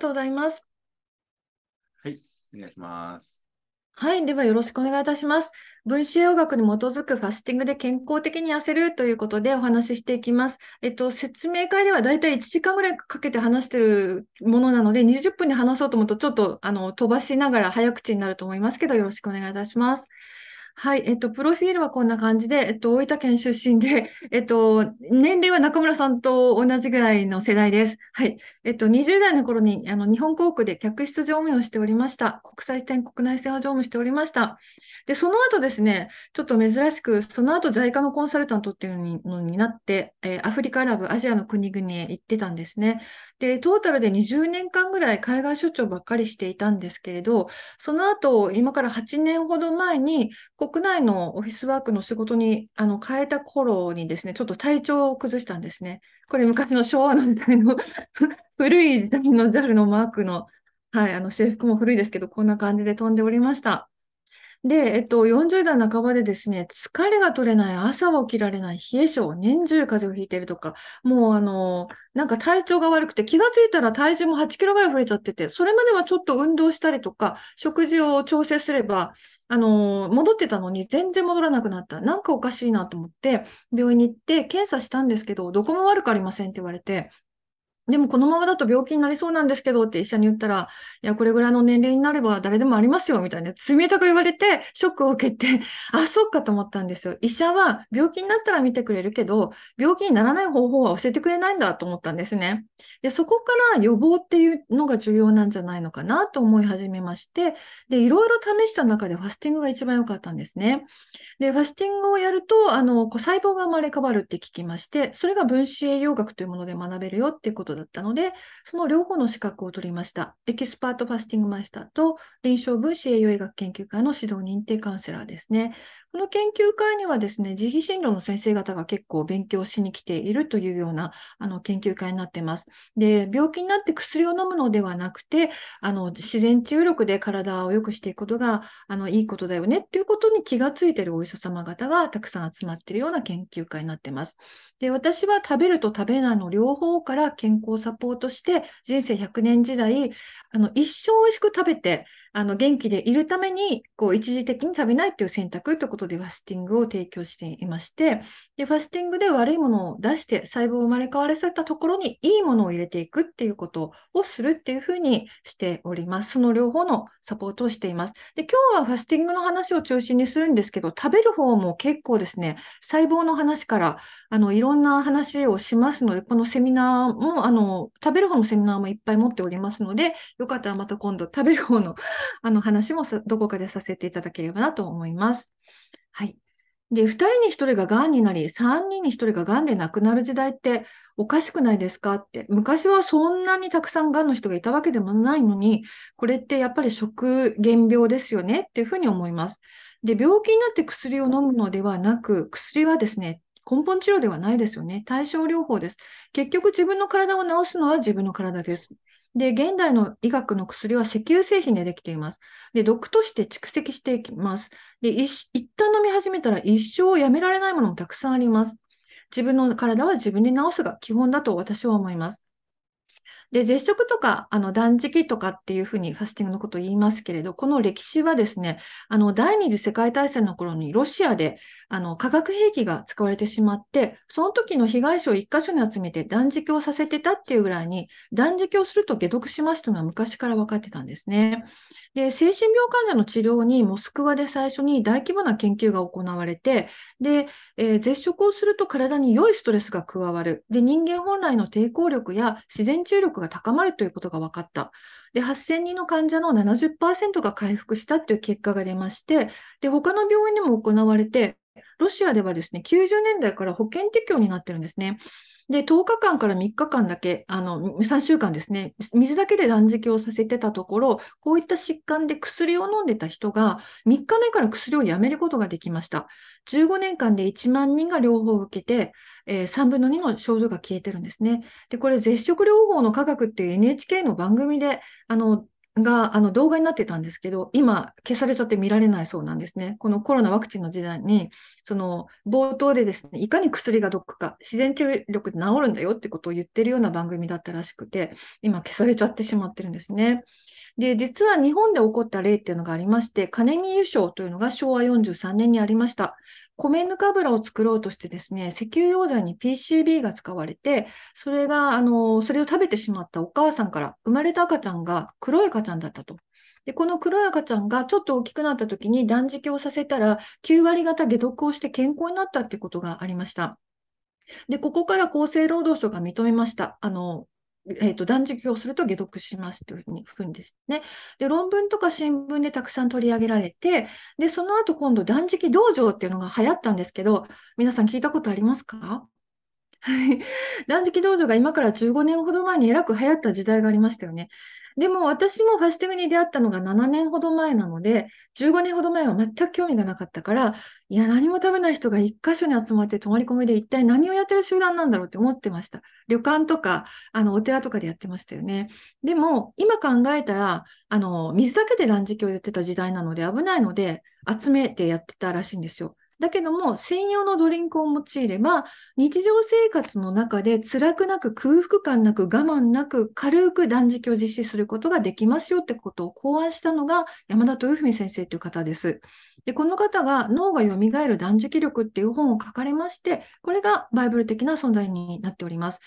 とうございます。はい、お願いします。はい、ではよろしくお願いいたします。分子栄養学に基づくファスティングで健康的に痩せるということでお話ししていきます。えっと、説明会ではだいたい1時間ぐらいかけて話してるものなので、20分に話そうと思うとちょっとあの飛ばしながら早口になると思いますけど、よろしくお願いいたします。はい、えっと、プロフィールはこんな感じで、えっと、大分県出身で、えっと、年齢は中村さんと同じぐらいの世代です。はい、えっと、20代の頃に、あの、日本航空で客室乗務員をしておりました。国際線、国内線を乗務しておりました。で、その後ですね、ちょっと珍しく、その後、在家のコンサルタントっていうのになって、えー、アフリカ、アラブ、アジアの国々へ行ってたんですね。で、トータルで20年間ぐらい海外出張ばっかりしていたんですけれど、その後、今から8年ほど前に、国国内のオフィスワークの仕事にあの変えた頃にですね、ちょっと体調を崩したんですね。これ昔の昭和の時代の 古い時代の JAL のマークの、はい、あの制服も古いですけど、こんな感じで飛んでおりました。で、えっと、40代半ばでですね、疲れが取れない、朝起きられない、冷え性、年中風邪をひいてるとか、もうあの、なんか体調が悪くて、気がついたら体重も8キロぐらい増えちゃってて、それまではちょっと運動したりとか、食事を調整すれば、あの、戻ってたのに全然戻らなくなった。なんかおかしいなと思って、病院に行って検査したんですけど、どこも悪くありませんって言われて、でもこのままだと病気になりそうなんですけどって医者に言ったら、いや、これぐらいの年齢になれば誰でもありますよみたいな、冷たく言われて、ショックを受けて、あ、そっかと思ったんですよ。医者は病気になったら見てくれるけど、病気にならない方法は教えてくれないんだと思ったんですね。で、そこから予防っていうのが重要なんじゃないのかなと思い始めまして、で、いろいろ試した中でファスティングが一番良かったんですね。で、ファスティングをやると、あの、細胞が生まれ変わるって聞きまして、それが分子栄養学というもので学べるよっていうことだったので、その両方の資格を取りました。エキスパートファスティングマイスターと臨床分子栄養医学研究会の指導認定カウンセラーですね。この研究会にはですね、自費診療の先生方が結構勉強しに来ているというようなあの研究会になっています。で、病気になって薬を飲むのではなくて、あの自然治癒力で体を良くしていくことがあのいいことだよねっていうことに気がついているお医者様方がたくさん集まっているような研究会になっています。で、私は食べると食べないの両方から健康をサポートして、人生100年時代、あの一生美味しく食べて、あの元気でいるためにこう一時的に食べないという選択ということでファスティングを提供していましてでファスティングで悪いものを出して細胞を生まれ変わらせたところにいいものを入れていくっていうことをするっていうふうにしておりますその両方のサポートをしていますで今日はファスティングの話を中心にするんですけど食べる方も結構ですね細胞の話からあのいろんな話をしますのでこのセミナーもあの食べる方のセミナーもいっぱい持っておりますのでよかったらまた今度食べる方の あの話もさどこかでさせていただければなと思います。はい。で、2人に1人ががんになり、3人に1人ががんで亡くなる時代っておかしくないですかって、昔はそんなにたくさんがんの人がいたわけでもないのに、これってやっぱり食減病ですよねっていうふうに思います。で、病気になって薬を飲むのではなく、薬はですね、根本治療ではないですよね。対症療法です。結局自分の体を治すのは自分の体です。で、現代の医学の薬は石油製品でできています。で、毒として蓄積していきます。で、一旦飲み始めたら一生やめられないものもたくさんあります。自分の体は自分に治すが基本だと私は思います。で、絶食とか、あの、断食とかっていうふうにファスティングのことを言いますけれど、この歴史はですね、あの、第二次世界大戦の頃にロシアで、あの、化学兵器が使われてしまって、その時の被害者を一箇所に集めて断食をさせてたっていうぐらいに、断食をすると解毒しますというのは昔から分かってたんですね。で、精神病患者の治療にモスクワで最初に大規模な研究が行われて、で、えー、絶食をすると体に良いストレスが加わる。で、人間本来の抵抗力や自然治癒力が高まるということが分かった。で、8000人の患者の70%が回復したという結果が出まして、で、他の病院にも行われて、ロシアではですね、90年代から保険適用になってるんですね。で、10日間から3日間だけ、あの、3週間ですね、水だけで断食をさせてたところ、こういった疾患で薬を飲んでた人が、3日目から薬をやめることができました。15年間で1万人が療法を受けて、えー、3分の2の症状が消えてるんですね。で、これ、絶食療法の科学っていう NHK の番組で、あの、があの動画になってたんですけど、今消されちゃって見られないそうなんですね。このコロナワクチンの時代に、その冒頭でですね、いかに薬が毒か、自然治癒力で治るんだよってことを言ってるような番組だったらしくて、今消されちゃってしまってるんですね。で、実は日本で起こった例っていうのがありまして、金見油症というのが昭和43年にありました。米ぬか油を作ろうとしてですね、石油溶剤に PCB が使われて、それが、あの、それを食べてしまったお母さんから、生まれた赤ちゃんが黒い赤ちゃんだったと。で、この黒い赤ちゃんがちょっと大きくなった時に断食をさせたら、9割方解毒をして健康になったってことがありました。で、ここから厚生労働省が認めました。あの、えーと、断食をすると解毒しますというふうにですね。で、論文とか新聞でたくさん取り上げられて、で、その後今度断食道場っていうのが流行ったんですけど、皆さん聞いたことありますかはい。断食道場が今から15年ほど前にえらく流行った時代がありましたよね。でも私もファスティングに出会ったのが7年ほど前なので、15年ほど前は全く興味がなかったから、いや、何も食べない人が1箇所に集まって泊まり込みで一体何をやってる集団なんだろうって思ってました。旅館とか、あの、お寺とかでやってましたよね。でも、今考えたら、あの、水だけで断食をやってた時代なので危ないので、集めてやってたらしいんですよ。だけども、専用のドリンクを用いれば、日常生活の中で辛くなく空腹感なく我慢なく軽く断食を実施することができますよってことを考案したのが山田豊文先生という方です。で、この方が脳が蘇る断食力っていう本を書かれまして、これがバイブル的な存在になっております。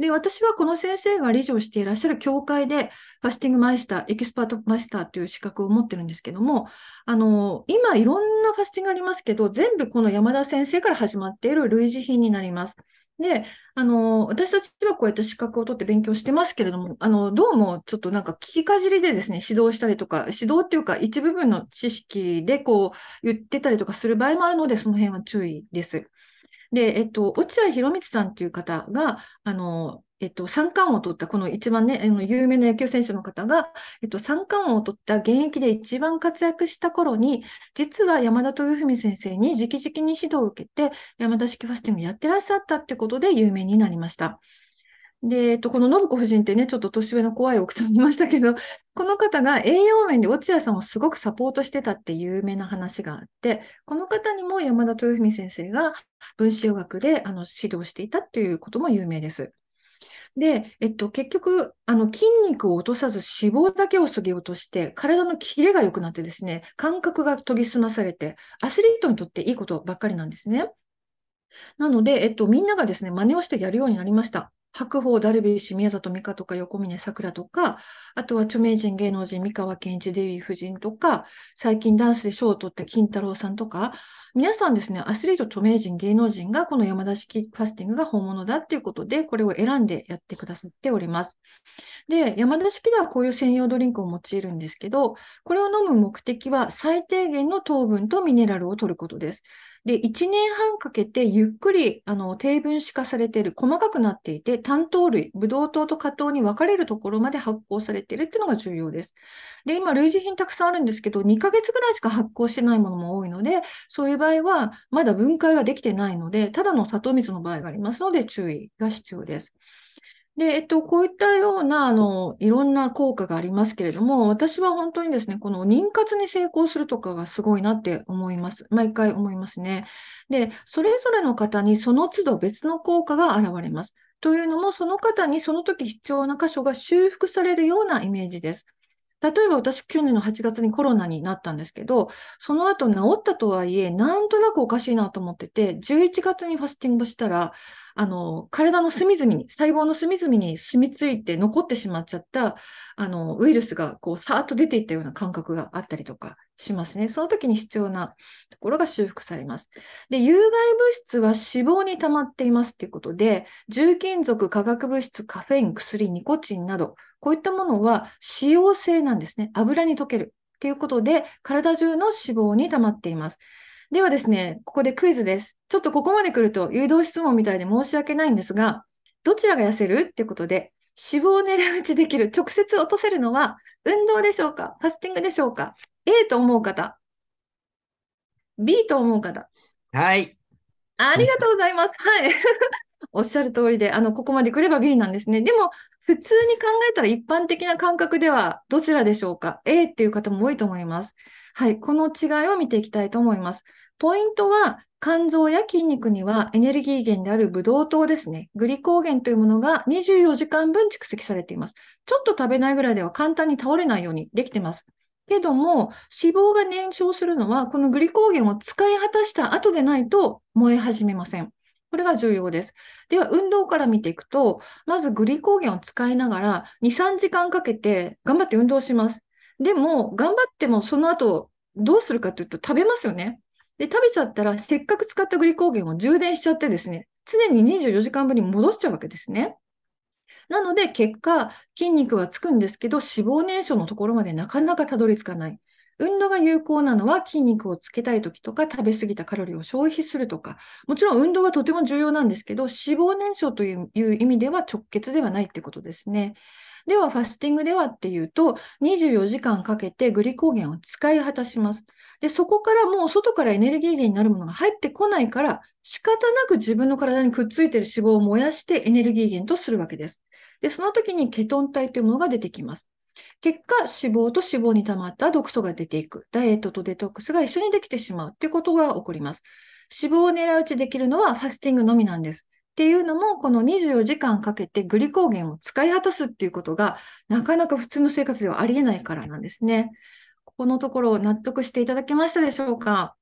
で、私はこの先生が理事をしていらっしゃる教会で、ファスティングマイスター、エキスパートマイスターという資格を持ってるんですけども、あの、今いろんなファスティングありますけど、全部この山田先生から始まっている類似品になります。で、あの、私たちはこうやって資格を取って勉強してますけれども、あの、どうもちょっとなんか聞きかじりでですね、指導したりとか、指導っていうか一部分の知識でこう言ってたりとかする場合もあるので、その辺は注意です。で、えっと、落合博光さんっていう方が、あの、えっと、三冠を取った、この一番ね、あの有名な野球選手の方が、えっと、三冠を取った現役で一番活躍した頃に、実は山田豊文先生に直々に指導を受けて、山田式ファスティングやってらっしゃったってことで有名になりました。で、えっと、この信子夫人ってね、ちょっと年上の怖い奥さんいましたけど、この方が栄養面で落合さんをすごくサポートしてたって有名な話があって、この方にも山田豊文先生が分子予学であの指導していたっていうことも有名です。で、えっと、結局、あの筋肉を落とさず脂肪だけを削ぎ落として、体のキレが良くなってですね、感覚が研ぎ澄まされて、アスリートにとっていいことばっかりなんですね。なので、えっと、みんながですね、真似をしてやるようになりました。白鵬、ダルビッシュ、宮里美香とか横峯さくらとか、あとは著名人、芸能人、三河健一、デヴィ夫人とか、最近ダンスで賞を取った金太郎さんとか、皆さんですね、アスリート、著名人、芸能人がこの山田式ファスティングが本物だっていうことで、これを選んでやってくださっております。で、山田式ではこういう専用ドリンクを用いるんですけど、これを飲む目的は最低限の糖分とミネラルを取ることです。で、1年半かけてゆっくりあの低分子化されている、細かくなっていて、単糖類、ブドウ糖と果糖に分かれるところまで発酵されているっていうのが重要です。で、今、類似品たくさんあるんですけど、2ヶ月ぐらいしか発酵してないものも多いので、そういう場合は、まだ分解ができてないので、ただの砂糖水の場合がありますので、注意が必要です。で、えっと、こういったような、あの、いろんな効果がありますけれども、私は本当にですね、この妊活に成功するとかがすごいなって思います。毎回思いますね。で、それぞれの方にその都度別の効果が現れます。というのも、その方にその時必要な箇所が修復されるようなイメージです。例えば私、去年の8月にコロナになったんですけど、その後治ったとはいえ、なんとなくおかしいなと思ってて、11月にファスティングしたら、あの、体の隅々に、細胞の隅々に住み着いて残ってしまっちゃった、あの、ウイルスが、こう、さーっと出ていったような感覚があったりとかしますね。その時に必要なところが修復されます。で、有害物質は脂肪に溜まっていますということで、重金属、化学物質、カフェイン、薬、ニコチンなど、こういったものは脂溶性なんですね。油に溶ける。ということで、体中の脂肪に溜まっています。ではですね、ここでクイズです。ちょっとここまで来ると誘導質問みたいで申し訳ないんですが、どちらが痩せるってことで、脂肪を狙い撃ちできる、直接落とせるのは運動でしょうかファスティングでしょうか ?A と思う方、B と思う方。はい。ありがとうございます。はい。おっしゃる通りで、あの、ここまで来れば B なんですね。でも、普通に考えたら一般的な感覚ではどちらでしょうか ?A っていう方も多いと思います。はい。この違いを見ていきたいと思います。ポイントは肝臓や筋肉にはエネルギー源であるブドウ糖ですね。グリコーゲンというものが24時間分蓄積されています。ちょっと食べないぐらいでは簡単に倒れないようにできてます。けども、脂肪が燃焼するのは、このグリコーゲンを使い果たした後でないと燃え始めません。これが重要です。では、運動から見ていくと、まずグリコーゲンを使いながら、2、3時間かけて頑張って運動します。でも、頑張ってもその後、どうするかというと食べますよね。で、食べちゃったら、せっかく使ったグリコーゲンを充電しちゃってですね、常に24時間分に戻しちゃうわけですね。なので、結果、筋肉はつくんですけど、脂肪燃焼のところまでなかなかたどり着かない。運動が有効なのは筋肉をつけたい時とか食べ過ぎたカロリーを消費するとか、もちろん運動はとても重要なんですけど、脂肪燃焼という意味では直結ではないってことですね。では、ファスティングではっていうと、24時間かけてグリコーゲンを使い果たします。で、そこからもう外からエネルギー源になるものが入ってこないから、仕方なく自分の体にくっついている脂肪を燃やしてエネルギー源とするわけです。で、その時にケトン体というものが出てきます。結果、脂肪と脂肪に溜まった毒素が出ていく。ダイエットとデトックスが一緒にできてしまうということが起こります。脂肪を狙うちできるのはファスティングのみなんです。っていうのも、この24時間かけてグリコーゲンを使い果たすっていうことが、なかなか普通の生活ではありえないからなんですね。ここのところ納得していただけましたでしょうか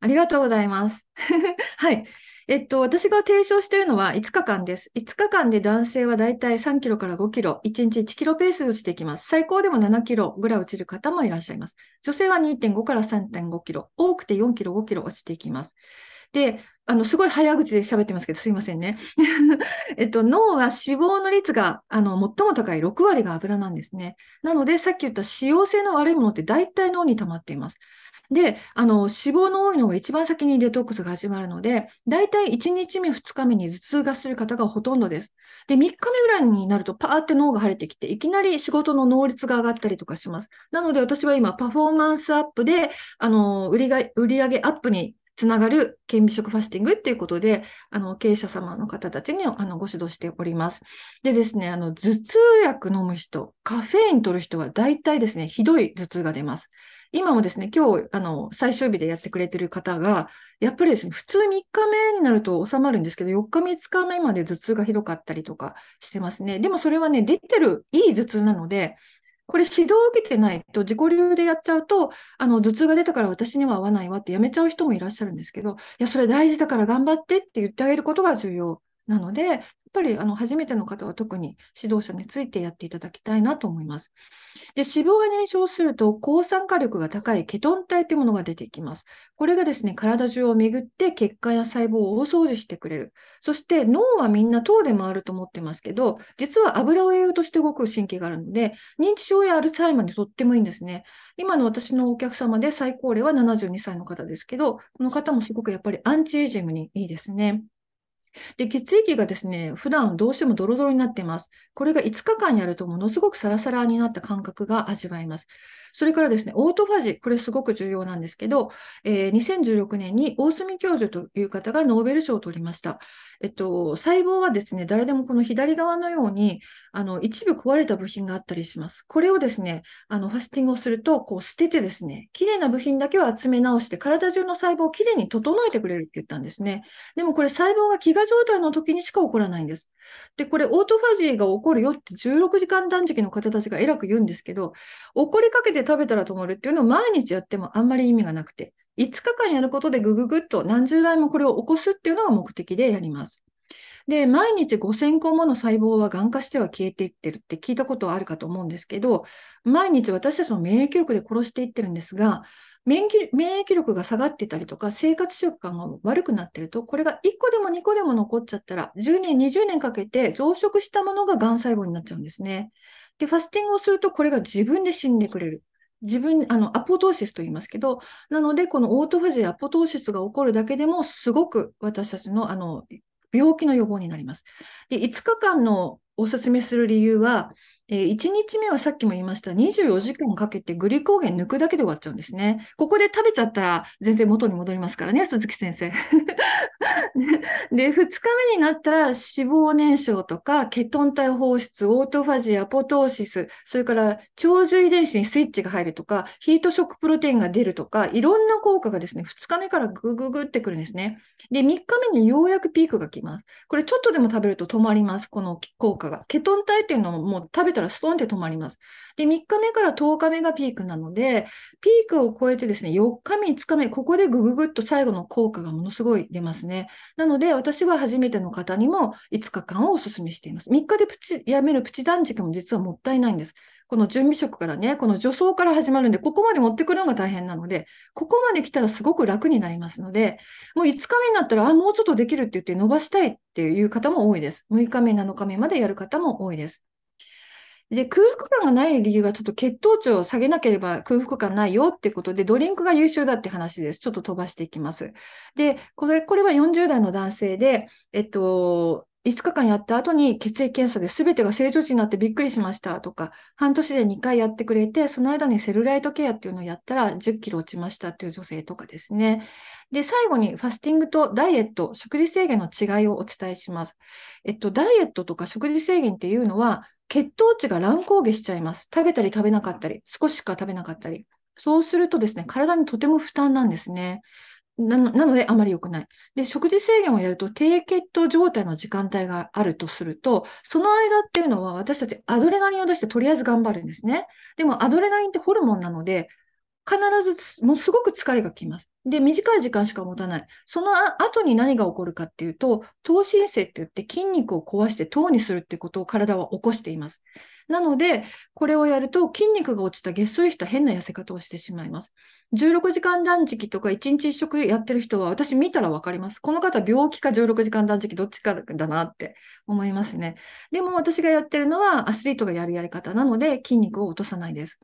ありがとうございます。はい。えっと、私が提唱しているのは5日間です。5日間で男性はだいたい3キロから5キロ、1日1キロペースで落ちていきます。最高でも7キロぐらい落ちる方もいらっしゃいます。女性は2.5から3.5キロ、多くて4キロ、5キロ落ちていきます。で、あの、すごい早口で喋ってますけど、すいませんね。えっと、脳は脂肪の率が、あの、最も高い6割が油なんですね。なので、さっき言った使用性の悪いものって大体脳に溜まっています。で、あの、脂肪の多いのが一番先にデトックスが始まるので、大体1日目、2日目に頭痛がする方がほとんどです。で、3日目ぐらいになると、パーって脳が晴れてきて、いきなり仕事の能率が上がったりとかします。なので、私は今、パフォーマンスアップで、あの、売りが、売上アップにつながる顕微食ファスティングっていうことで、あの、経営者様の方たちにあのご指導しております。でですね、あの、頭痛薬飲む人、カフェイン取る人は大体ですね、ひどい頭痛が出ます。今もですね、今日、あの、最終日でやってくれてる方が、やっぱりですね、普通3日目になると収まるんですけど、4日目、5日目まで頭痛がひどかったりとかしてますね。でもそれはね、出てるいい頭痛なので、これ指導を受けてないと自己流でやっちゃうと、あの、頭痛が出たから私には合わないわってやめちゃう人もいらっしゃるんですけど、いや、それ大事だから頑張ってって言ってあげることが重要なので、ぱりあの初めての方は特に指導者についてやっていただきたいなと思います。で脂肪が燃焼すると抗酸化力が高いケトン体というものが出てきます。これがですね体中を巡って血管や細胞を大掃除してくれる。そして脳はみんな糖で回ると思ってますけど実は油を栄養として動く神経があるので認知症やアルツハイマーにとってもいいんですね。今の私のお客様で最高齢は72歳の方ですけどこの方もすごくやっぱりアンチエイジングにいいですね。で、血液がですね、普段どうしてもドロドロになっています。これが5日間やるとものすごくサラサラになった感覚が味わえます。それからですね、オートファジー、これすごく重要なんですけど、えー、2016年に大隅教授という方がノーベル賞を取りました。えっと、細胞はですね、誰でもこの左側のように、あの、一部壊れた部品があったりします。これをですね、あの、ファスティングをすると、こう捨ててですね、綺麗な部品だけを集め直して、体中の細胞をきれいに整えてくれるって言ったんですね。でもこれ細胞が気が状態の時にしか起こらないんです。で、これ、オートファジーが起こるよって16時間断食の方たちが偉く言うんですけど、起こりかけて食べたら止まるっていうのを毎日やってもあんまり意味がなくて、5日間やることでぐぐぐっと何十倍もこれを起こすっていうのが目的でやります。で、毎日5000個もの細胞はがん化しては消えていってるって聞いたことはあるかと思うんですけど、毎日私たちの免疫力で殺していってるんですが、免疫免疫力が下がってたりとか、生活習慣が悪くなってると、これが1個でも2個でも残っちゃったら、10年、20年かけて増殖したものががん細胞になっちゃうんですね。で、ファスティングをすると、これが自分で死んでくれる。自分、あの、アポトーシスと言いますけど、なので、このオートファジー、アポトーシスが起こるだけでも、すごく私たちの、あの、病気の予防になります。で5日間のおすすめする理由は、えー、1日目はさっきも言いました、24時間かけてグリコーゲン抜くだけで終わっちゃうんですね。ここで食べちゃったら全然元に戻りますからね、鈴木先生。で、2日目になったら脂肪燃焼とか、ケトン体放出、オートファジー、アポトーシス、それから長寿遺伝子にスイッチが入るとか、ヒートショックプロテインが出るとか、いろんな効果がですね、2日目からグググってくるんですね。で、3日目にようやくピークが来ます。これちょっとでも食べると止まります、この効果が。ケトン体っていうのもう食べたらストンって止まります。で、3日目から10日目がピークなので、ピークを超えてですね、4日目、5日目、ここでぐぐぐっと最後の効果がものすごい出ますね。なので、私は初めての方にも5日間をお勧めしています。3日でプチ、やめるプチ断食も実はもったいないんです。この準備職からね、この助走から始まるんで、ここまで持ってくるのが大変なので、ここまで来たらすごく楽になりますので、もう5日目になったら、あ、もうちょっとできるって言って伸ばしたいっていう方も多いです。6日目、7日目までやる方も多いです。で、空腹感がない理由は、ちょっと血糖値を下げなければ空腹感ないよってことで、ドリンクが優秀だって話です。ちょっと飛ばしていきます。で、これ、これは40代の男性で、えっと、5日間やった後に血液検査で全てが正常値になってびっくりしましたとか、半年で2回やってくれて、その間にセルライトケアっていうのをやったら10キロ落ちましたっていう女性とかですね。で、最後にファスティングとダイエット、食事制限の違いをお伝えします。えっと、ダイエットとか食事制限っていうのは、血糖値が乱高下しちゃいます。食べたり食べなかったり、少ししか食べなかったり。そうするとですね、体にとても負担なんですね。なので、あまり良くない。で、食事制限をやると、低血糖状態の時間帯があるとすると、その間っていうのは、私たちアドレナリンを出して、とりあえず頑張るんですね。でも、アドレナリンってホルモンなので、必ず、もうすごく疲れがきます。で、短い時間しか持たない。その後に何が起こるかっていうと、糖新生って言って筋肉を壊して糖にするってことを体は起こしています。なので、これをやると筋肉が落ちた、げっそりした変な痩せ方をしてしまいます。16時間断食とか1日1食やってる人は、私見たらわかります。この方、病気か16時間断食、どっちかだなって思いますね。でも、私がやってるのは、アスリートがやるやり方なので、筋肉を落とさないです。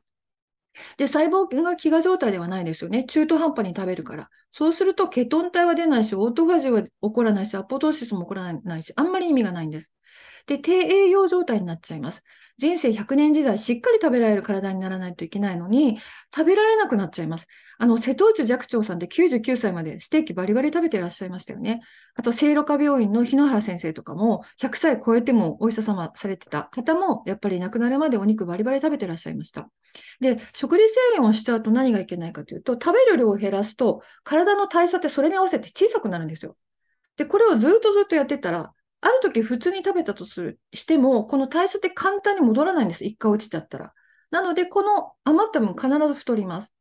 で、細胞が飢餓状態ではないですよね。中途半端に食べるから。そうすると、ケトン体は出ないし、オートファジーは起こらないし、アポトーシスも起こらないし、あんまり意味がないんです。で、低栄養状態になっちゃいます。人生100年時代、しっかり食べられる体にならないといけないのに、食べられなくなっちゃいます。あの、瀬戸内寂聴さんで99歳までステーキバリバリ食べてらっしゃいましたよね。あと、聖路科病院の日野原先生とかも、100歳超えてもお医者様されてた方も、やっぱり亡くなるまでお肉バリバリ食べてらっしゃいました。で、食事制限をしちゃうと何がいけないかというと、食べる量を減らすと、体の代謝ってそれに合わせて小さくなるんですよ。で、これをずっとずっとやってたら、ある時普通に食べたとするしても、この代謝って簡単に戻らないんです。一回落ちちゃったら。なので、この余った分必ず太ります。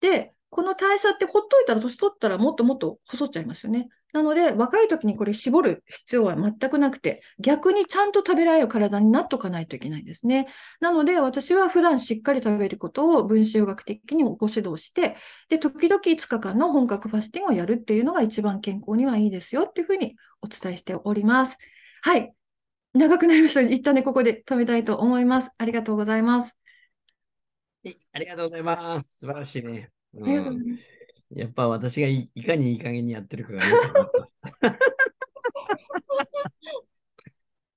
で、この代謝ってほっといたら、年取ったらもっともっと細っちゃいますよね。なので、若い時にこれ絞る必要は全くなくて、逆にちゃんと食べられる体になっとかないといけないんですね。なので、私は普段しっかり食べることを分子学的にご指導して、で、時々5日間の本格ファスティングをやるっていうのが一番健康にはいいですよっていうふうにお伝えしております。はい。長くなりました。一旦ね、ここで止めたいと思います。ありがとうございます。ありがとうございます。素晴らしいね。ありがとうございます。やっぱ私がいいかにいい加減にやってるかがよく分かった。